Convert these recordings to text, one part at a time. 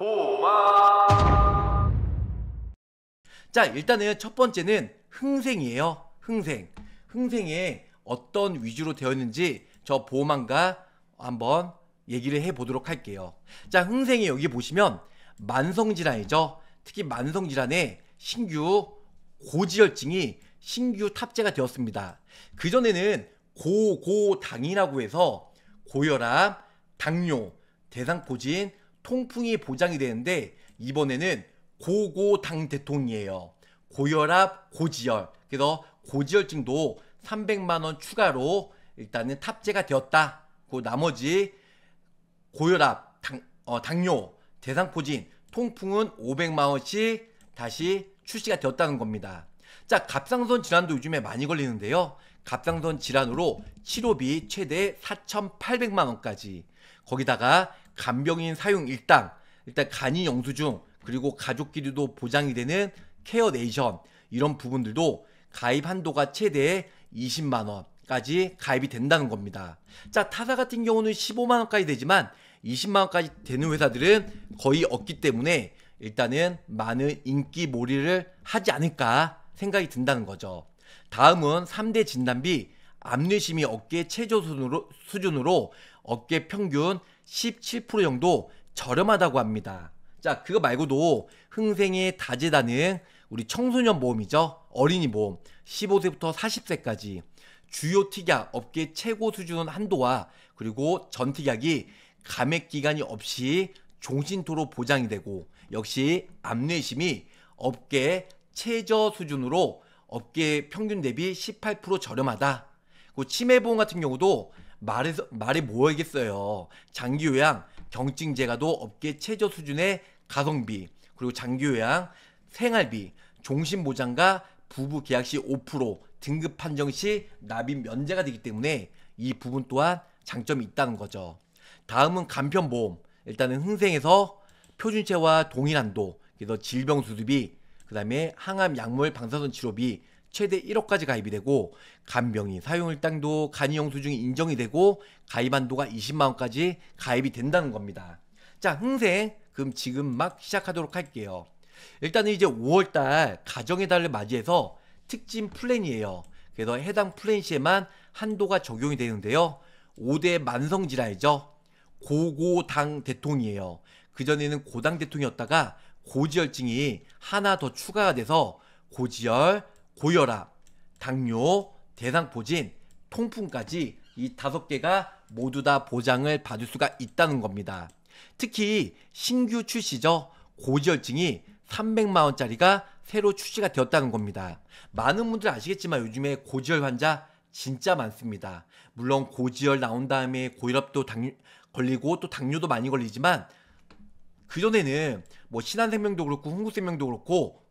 보마 자 일단은 첫 번째는 흥생이에요 흥생 흥생에 어떤 위주로 되어있는지저 보험안과 한번 얘기를 해보도록 할게요 자흥생에 여기 보시면 만성질환이죠 특히 만성질환에 신규 고지혈증이 신규 탑재가 되었습니다 그전에는 고고당이라고 해서 고혈압, 당뇨, 대상포진, 통풍이 보장이 되는데 이번에는 고고당 대통령이에요. 고혈압, 고지혈. 그래서 고지혈증도 300만 원 추가로 일단은 탑재가 되었다. 그 나머지 고혈압, 당, 어, 당뇨, 대상포진, 통풍은 500만 원씩 다시 출시가 되었다는 겁니다. 자, 갑상선 질환도 요즘에 많이 걸리는데요. 갑상선 질환으로 치료비 최대 4,800만 원까지 거기다가 간병인 사용 일당, 일단 간이 영수증, 그리고 가족끼리도 보장이 되는 케어 네이션 이런 부분들도 가입 한도가 최대 20만 원까지 가입이 된다는 겁니다. 자, 타사 같은 경우는 15만 원까지 되지만 20만 원까지 되는 회사들은 거의 없기 때문에 일단은 많은 인기 몰이를 하지 않을까 생각이 든다는 거죠. 다음은 3대 진단비, 압내심이 어깨 최저 수준으로 어깨 평균 17% 정도 저렴하다고 합니다. 자, 그거 말고도 흥생의 다재다능 우리 청소년 모험이죠. 어린이 모험 15세부터 40세까지 주요 특약 업계 최고 수준 한도와 그리고 전 특약이 감액 기간이 없이 종신토로 보장이 되고 역시 암내심이 업계 최저 수준으로 업계 평균 대비 18% 저렴하다. 그 치매 보험 같은 경우도 말해서 말이 뭐겠어요. 장기 요양, 경증 제가도 업계 최저 수준의 가성비, 그리고 장기 요양, 생활비, 종신 보장과 부부 계약 시5% 등급 판정 시 납입 면제가 되기 때문에 이 부분 또한 장점이 있다는 거죠. 다음은 간편보험. 일단은 흥생에서 표준체와 동일한도, 그래서 질병 수습이, 그 다음에 항암 약물 방사선 치료비, 최대 1억까지 가입이 되고 간병인 사용일 당도 간이용수증이 인정이 되고 가입 한도가 20만 원까지 가입이 된다는 겁니다. 자, 흥생 그럼 지금 막 시작하도록 할게요. 일단은 이제 5월 달 가정의 달을 맞이해서 특진 플랜이에요. 그래서 해당 플랜 시에만 한도가 적용이 되는데요. 5대 만성 질환이죠. 고고당 대통령이에요. 그전에는 고당 대통령이었다가 고지혈증이 하나 더 추가가 돼서 고지혈, 고혈압, 당뇨, 대상포진, 통풍까지 이 다섯 개가 모두 다 보장을 받을 수가 있다는 겁니다. 특히 신규 출시죠. 고지혈증이 300만 원짜리가 새로 출시가 되었다는 겁니다. 많은 분들 아시겠지만 요즘에 고지혈 환자 진짜 많습니다. 물론 고지혈 나온 다음에 고혈압도 당뇨, 걸리고 또 당뇨도 많이 걸리지만 그전에는 뭐 신한생명도 그렇고 홍국생명도 그렇고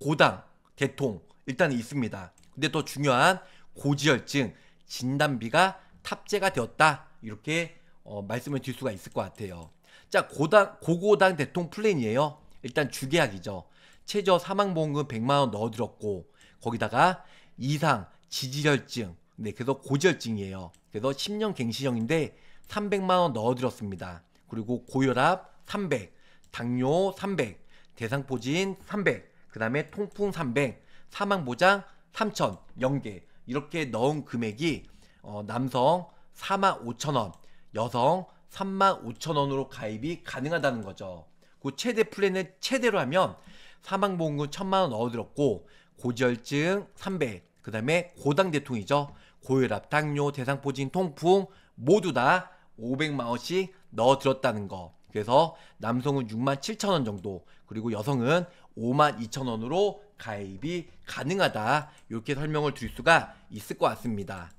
고당, 대통 일단 있습니다. 근데 또 중요한 고지혈증 진단비가 탑재가 되었다 이렇게 어, 말씀을 드릴 수가 있을 것 같아요. 자 고당 고고당 대통 령 플랜이에요. 일단 주계약이죠. 최저 사망보험금 100만 원 넣어드렸고 거기다가 이상 지지혈증 네 그래서 고지혈증이에요. 그래서 10년 갱신형인데 300만 원 넣어드렸습니다. 그리고 고혈압 300, 당뇨 300, 대상포진 300, 그 다음에 통풍 300, 사망 보장 3천 0개 이렇게 넣은 금액이 어, 남성 4만 5천 원, 여성 3만 5천 원으로 가입이 가능하다는 거죠. 그 최대 플랜을 최대로 하면 사망보험금 1천만 원 넣어들었고 고지혈증 3배, 그 다음에 고당 대통이죠. 고혈압, 당뇨, 대상포진, 통풍 모두 다 500만 원씩 넣어들었다는 거. 그래서 남성은 6만 7천 원 정도, 그리고 여성은 5만 2천 원으로 가입이 가능하다 이렇게 설명을 드릴 수가 있을 것 같습니다.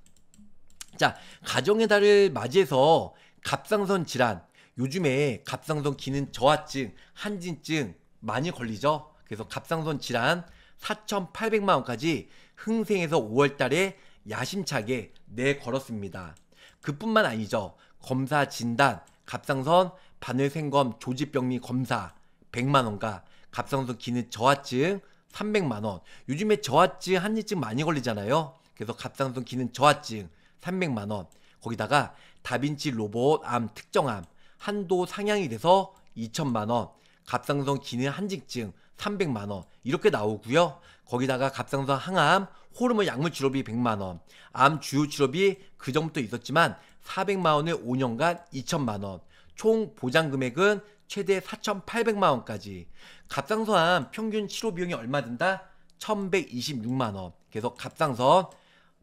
자 가정의 달을 맞이해서 갑상선 질환 요즘에 갑상선 기능 저하증 한진증 많이 걸리죠. 그래서 갑상선 질환 4,800만 원까지 흥생해서 5월 달에 야심차게 내 걸었습니다. 그뿐만 아니죠. 검사 진단, 갑상선 바늘 생검 조직병리 검사 100만 원과 갑상선 기능 저하증 300만 원. 요즘에 저하증 한일증 많이 걸리잖아요. 그래서 갑상선 기능 저하증 300만 원. 거기다가 다빈치 로봇 암 특정암 한도 상향이 돼서 2천만 원. 갑상선 기능 한직증 300만 원. 이렇게 나오고요. 거기다가 갑상선 항암 호르몬 약물 치료비 100만 원. 암 주요 치료비 그 전부터 있었지만 400만 원에 5년간 2천만 원. 총 보장 금액은 최대 4,800만 원까지. 갑상선 평균 치료 비용이 얼마 든다? 1,126만 원. 그래서 갑상선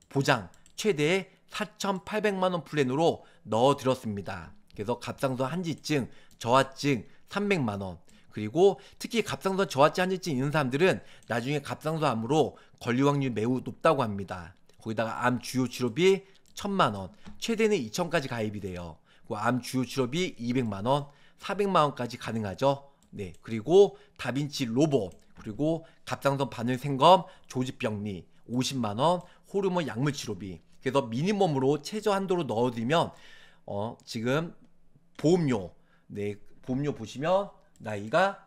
보장 최대 4,800만 원 플랜으로 넣어 드렸습니다. 그래서 갑상선 한지증, 저하증 300만 원. 그리고 특히 갑상선 저하증 한지증 있는 사람들은 나중에 갑상선암으로 걸릴 확률이 매우 높다고 합니다. 거기다가 암 주요 치료비 1000만 원, 최대는 2000까지 가입이 돼요. 암 주요 치료비 200만 원, 400만 원까지 가능하죠. 네. 그리고 다빈치 로봇, 그리고 갑상선 반응 생검, 조직병리 50만 원, 호르몬 약물 치료비. 그래서 미니멈으로 최저 한도로 넣어두면 어, 지금 보험료 네, 보험료 보시면 나이가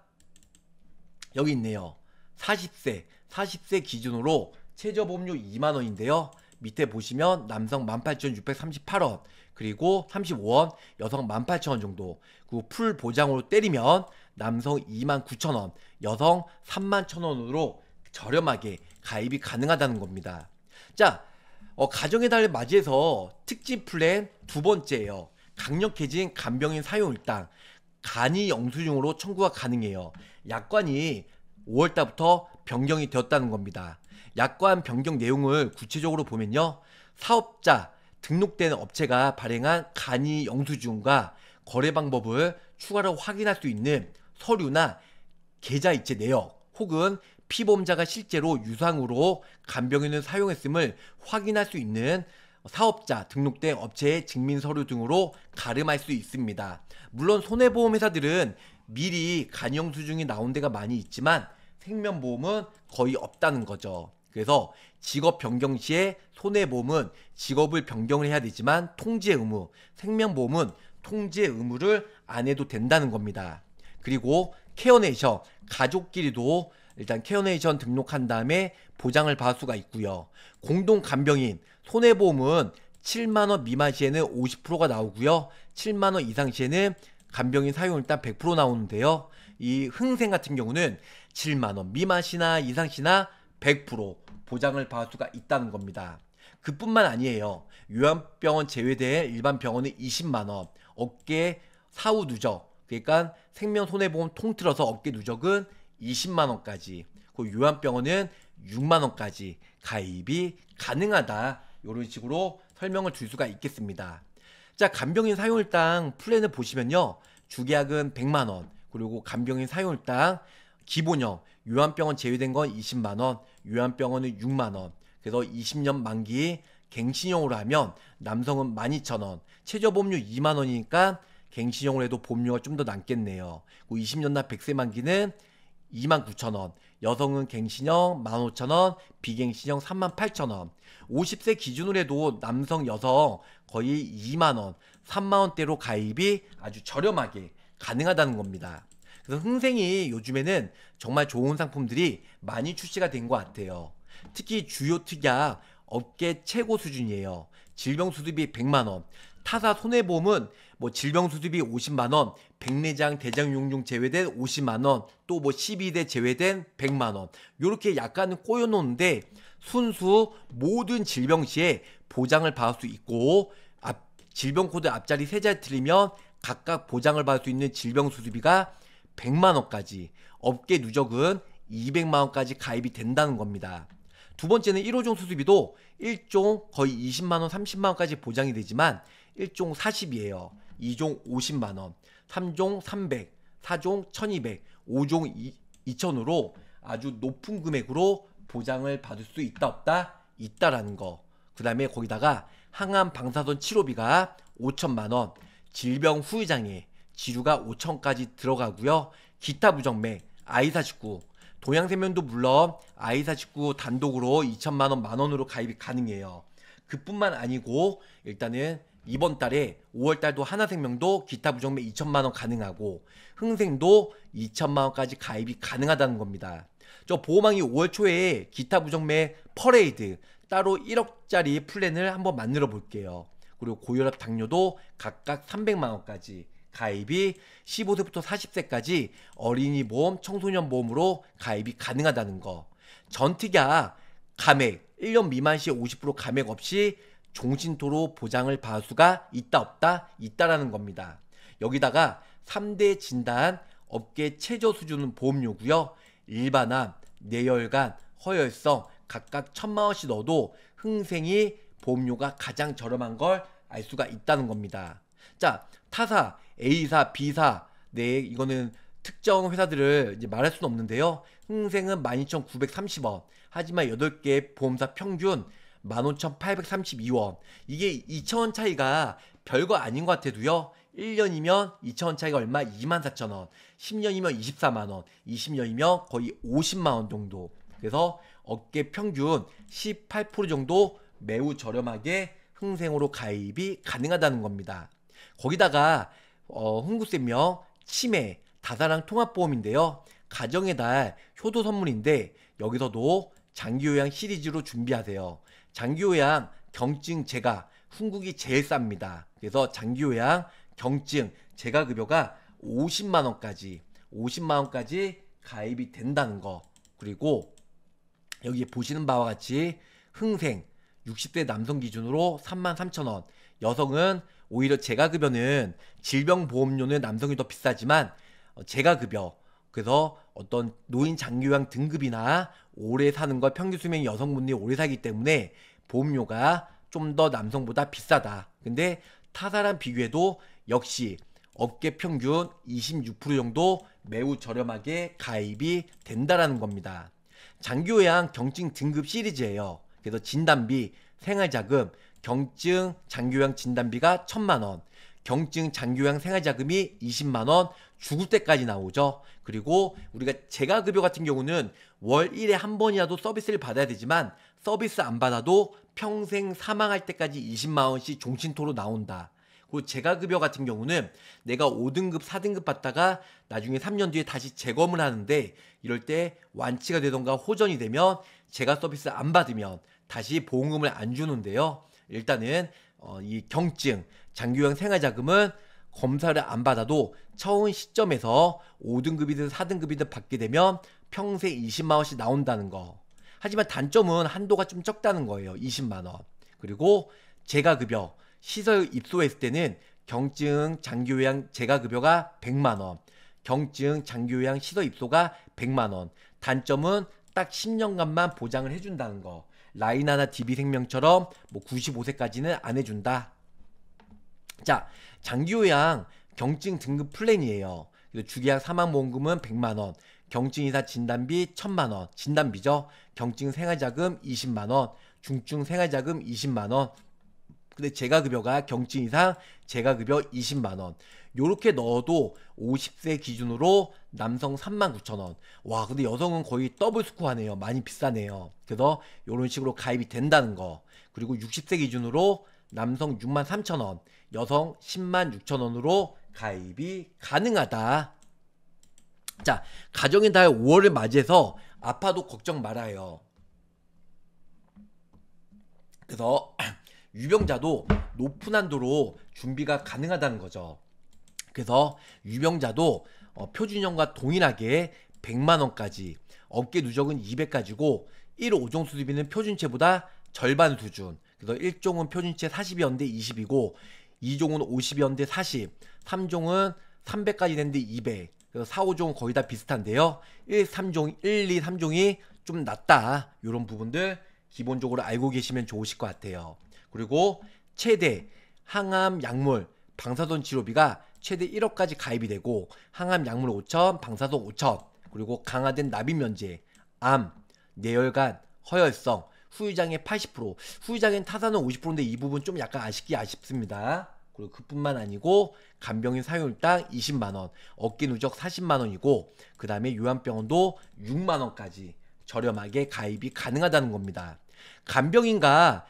여기 있네요. 40세, 40세 기준으로 최저 보험료 2만 원인데요. 밑에 보시면 남성 18,638원, 그리고 35원, 여성 18,000원 정도. 그 풀 보장으로 때리면 남성 29,000원, 여성 31,000원으로 저렴하게 가입이 가능하다는 겁니다. 자, 어, 가정의 달을 맞이해서 특집 플랜 두 번째예요. 강력해진 간병인 사용 일당. 간이 영수증으로 청구가 가능해요. 약관이 5월달부터 변경이 되었다는 겁니다. 약관 변경 내용을 구체적으로 보면요. 사업자, 등록된 업체가 발행한 간이 영수증과 거래 방법을 추가로 확인할 수 있는 서류나 계좌이체 내역 혹은 피보험자가 실제로 유상으로 간병인을 사용했음을 확인할 수 있는 사업자 등록된 업체의 증민 서류 등으로 가름할 수 있습니다. 물론 손해보험 회사들은 미리 간영수증이 나온 데가 많이 있지만 생명보험은 거의 없다는 거죠. 그래서 직업 변경 시에 손해보험은 직업을 변경을 해야 되지만 통지의 의무, 생명보험은 통지의 의무를 안 해도 된다는 겁니다. 그리고 케어네이션, 가족끼리도 일단 케어네이션 등록한 다음에 보장을 받을 수가 있고요. 공동 간병인, 손해보험은 7만원 미만 시에는 50%가 나오고요. 7만원 이상 시에는 간병인 사용을 일단 100% 나오는데요. 이 흥생 같은 경우는 7만원 미만 시나 이상 시나 100%, 보장을 받을 수가 있다는 겁니다. 그뿐만 아니에요. 요양병원 제외된 일반 병원은 20만 원, 어깨 사후 누적, 그러니까 생명 손해보험 통틀어서 어깨 누적은 20만 원까지, 그 요양병원은 6만 원까지 가입이 가능하다. 이런 식으로 설명을 줄 수가 있겠습니다. 자, 간병인 사용일당 플랜을 보시면요. 주계약은 100만 원, 그리고 간병인 사용일당 기본형 요양병원 제외된 건 20만 원, 요양병원은 6만 원. 그래서 20년 만기 갱신형으로 하면 남성은 12,000원, 최저보험료 2만 원이니까 갱신형으로 해도 보험료가 좀 더 남겠네요. 20년 그 나 100세 만기는 29,000원, 여성은 갱신형 15,000원, 비갱신형 38,000원. 50세 기준으로 해도 남성, 여성 거의 2만원, 3만원대로 가입이 아주 저렴하게 가능하다는 겁니다. 그래서 흥생이 요즘에는 정말 좋은 상품들이 많이 출시가 된 것 같아요. 특히 주요 특약 업계 최고 수준이에요. 질병 수습이 100만 원, 타사 손해보험은 뭐 질병 수습이 50만 원, 백내장 대장 용종 제외된 50만 원, 또 뭐 12대 제외된 100만 원. 이렇게약간 꼬여 놓는데 순수 모든 질병 시에 보장을 받을 수 있고 앞 질병 코드 앞자리 세 자리 틀리면 각각 보장을 받을 수 있는 질병 수습비가 100만 원까지, 업계 누적은 200만 원까지 가입이 된다는 겁니다. 두 번째는 1호종 수수비도 1종 거의 20만 원, 30만 원까지 보장이 되지만 1종 40이에요. 2종 50만 원, 3종 300, 4종 1200, 5종 2, 2000으로 아주 높은 금액으로 보장을 받을 수 있다 없다 있다라는 거. 그다음에 거기다가 항암 방사선 치료비가 5천만 원, 질병 후유장애, 지류가 5천까지 들어가고요. 기타 부정매 사4구 동양세면도 물론 아이사 4구 단독으로 2천만원 만원으로 가입이 가능해요. 그뿐만 아니고 일단은 이번 달에 5월 달도 하나생명도 기타 부정매 2천만 원 가능하고 흥생도 2천만 원까지 가입이 가능하다는 겁니다. 저 보호망이 5월 초에 기타 부정매 퍼레이드 따로 1억짜리 플랜을 한번 만들어 볼게요. 그리고 고혈압 당뇨도 각각 300만 원까지 가입이 15세부터 40세까지 어린이 보험, 청소년 보험으로 가입이 가능하다는 거. 전특약 감액 1년 미만 시 50% 감액 없이 종신토로 보장을 받을 수가 있다 없다 있다라는 겁니다. 여기다가 3대 진단 업계 최저 수준은 보험료고요. 일반화내열관 허혈성 각각 천만 원씩 넣어도 흥생이 보험료가 가장 저렴한 걸 알 수가 있다는 겁니다. 자, 타사, A사, B사, 네, 이거는 특정 회사들을 이제 말할 수는 없는데요. 흥생은 12,930원. 하지만 8개 보험사 평균 15,832원. 이게 2,000원 차이가 별거 아닌 것 같아도요. 1년이면 2,000원 차이가 얼마? 24,000원. 10년이면 24만원. 20년이면 거의 50만원 정도. 그래서 어깨 평균 18% 정도 매우 저렴하게 흥생으로 가입이 가능하다는 겁니다. 거기다가 어, 흥국생명, 치매, 다사랑 통합보험인데요. 가정의 달 효도 선물인데 여기서도 장기요양 시리즈로 준비하세요. 장기요양 경증 제가 흥국이 제일 쌉니다. 그래서 장기요양 경증 제가 급여가 50만 원까지 50만 원까지 가입이 된다는 거. 그리고 여기 보시는 바와 같이 흥생 60대 남성 기준으로 3 3 0 0 0 원, 여성은 오히려 재가급여는 질병보험료는 남성이 더 비싸지만 재가급여 어, 그래서 어떤 노인 장기요양 등급이나 오래 사는 것 평균 수명이 여성분들이 오래 사기 때문에 보험료가 좀 더 남성보다 비싸다. 근데 타사랑 비교해도 역시 업계 평균 26% 정도 매우 저렴하게 가입이 된다라는 겁니다. 장기요양 경증 등급 시리즈예요. 그래서 진단비, 생활자금, 경증 장교양 진단비가 천만 원, 경증 장교양 생활자금이 20만 원, 죽을 때까지 나오죠. 그리고 우리가 재가 급여 같은 경우는 월 1회 한 번이라도 서비스를 받아야 되지만 서비스 안 받아도 평생 사망할 때까지 20만 원씩 종신토로 나온다. 그리고 재가급여 같은 경우는 내가 5등급, 4등급 받다가 나중에 3년 뒤에 다시 재검을 하는데 이럴 때 완치가 되던가 호전이 되면 재가 서비스 안 받으면 다시 보험금을 안 주는데요. 일단은 어, 이 경증, 장기요양 생활자금은 검사를 안 받아도 처음 시점에서 5등급이든 4등급이든 받게 되면 평생 20만원씩 나온다는 거. 하지만 단점은 한도가 좀 적다는 거예요. 20만원. 그리고 재가급여, 시설 입소했을 때는 경증 장기요양 재가급여가 100만원, 경증 장기요양 시설 입소가 100만원. 단점은 딱 10년간만 보장을 해준다는 거. 라인하나 DB생명처럼 뭐 95세까지는 안 해준다. 자, 장기요양 경증 등급 플랜이에요. 그래서 주계약 사망보험금은 100만원, 경증이사 진단비 1000만원, 진단비죠. 경증 생활자금 20만원, 중증 생활자금 20만원, 근데 재가급여가 경증 이상 재가급여 20만원. 요렇게 넣어도 50세 기준으로 남성 39,000원. 와, 근데 여성은 거의 더블 스코어 하네요. 많이 비싸네요. 그래서 요런 식으로 가입이 된다는 거. 그리고 60세 기준으로 남성 63,000원, 여성 106,000원으로 가입이 가능하다. 자, 가정의 달 5월을 맞이해서 아파도 걱정 말아요. 그래서 유병자도 높은 한도로 준비가 가능하다는 거죠. 그래서 유병자도 어, 표준형과 동일하게 100만원까지 업계 누적은 200까지고 1 5종 수수비는 표준체보다 절반 수준 그래서 1종은 표준체 40이었는데 20이고 2종은 50이었는데 40 3종은 300까지 됐는데 200 그래서 4, 5종은 거의 다 비슷한데요 1, 3종, 1, 2, 3종이 좀 낮다 이런 부분들 기본적으로 알고 계시면 좋으실 것 같아요 그리고 최대, 항암, 약물, 방사선 치료비가 최대 1억까지 가입이 되고 항암 약물 5천, 방사선 5천, 그리고 강화된 납입 면제, 암, 뇌혈관, 허혈성, 후유장애 80%, 후유장애는 타산은 50%인데 이 부분 좀 약간 아쉽기 아쉽습니다. 그리고 그뿐만 아니고 간병인 사용일당 20만원, 어깨 누적 40만원이고 그 다음에 요양병원도 6만원까지 저렴하게 가입이 가능하다는 겁니다. 간병인과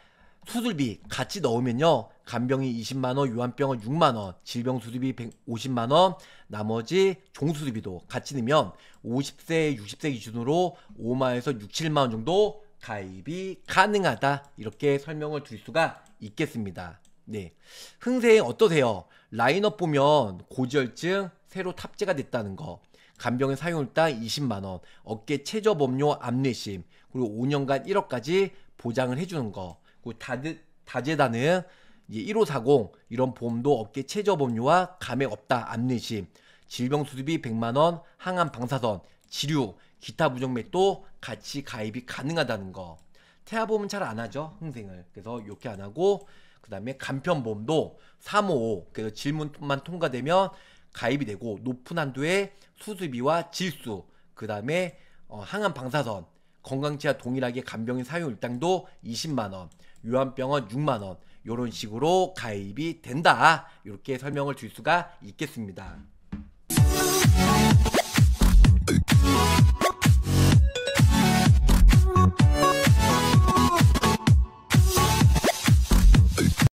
수술비 같이 넣으면요 간병이 20만 원, 유한병원 6만 원, 질병 수술이 150만 원, 나머지 종수술비도 같이 넣으면 50세, 60세 기준으로 5만에서 6, 7만 원 정도 가입이 가능하다. 이렇게 설명을 드릴 수가 있겠습니다. 네. 흥세행 어떠세요? 라인업 보면 고지혈증 새로 탑재가 됐다는 거. 간병의 사용일당 20만원, 어깨 체저 법료 압내심 그리고 5년간 1억까지 보장을 해주는 거, 그리고 다, 다재다능 1540 이런 보험도 업계 최저 보험료와 감액 없다 암내심 질병 수습이 100만 원 항암 방사선 지류 기타 부정맥도 같이 가입이 가능하다는 거 태아보험은 잘 안 하죠 흥생을 그래서 이렇게 안 하고 그 다음에 간편보험도 355 그래서 질문만 통과되면 가입이 되고 높은 한도의 수술비와 질수 그 다음에 어, 항암 방사선 건강치와 동일하게 간병인 사용 일당도 20만원 요한병원 6만원 이런 식으로 가입이 된다. 이렇게 설명을 줄 수가 있겠습니다.